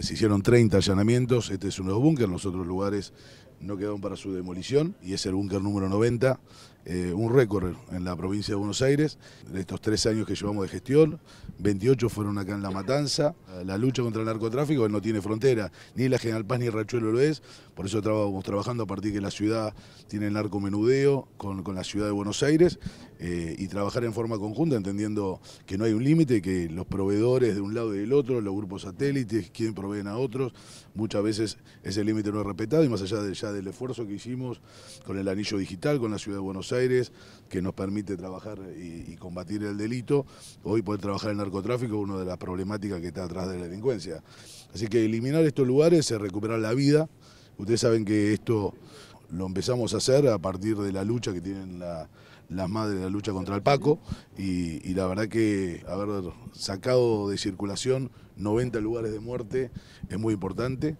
Se hicieron 30 allanamientos, este es uno de los búnkeres, los otros lugares no quedaron para su demolición y es el búnker número 90, eh, un récord en la provincia de Buenos Aires. De estos tres años que llevamos de gestión, 28 fueron acá en La Matanza. La lucha contra el narcotráfico no tiene frontera, ni la General Paz ni Rachuelo lo es, por eso estamos trabajando a partir que la ciudad tiene el narco menudeo con la ciudad de Buenos Aires eh, y trabajar en forma conjunta entendiendo que no hay un límite, que los proveedores de un lado y del otro, los grupos satélites, proveen a otros, muchas veces ese límite no es respetado y más allá ya del esfuerzo que hicimos con el anillo digital, con la ciudad de Buenos Aires, que nos permite trabajar y, y combatir el delito, hoy poder trabajar el narcotráfico es una de las problemáticas que está atrás de la delincuencia. Así que eliminar estos lugares es recuperar la vida. Ustedes saben que esto lo empezamos a hacer a partir de la lucha que tienen las madres de la lucha contra el Paco y, y, la verdad que haber sacado de circulación 90 lugares de muerte es muy importante.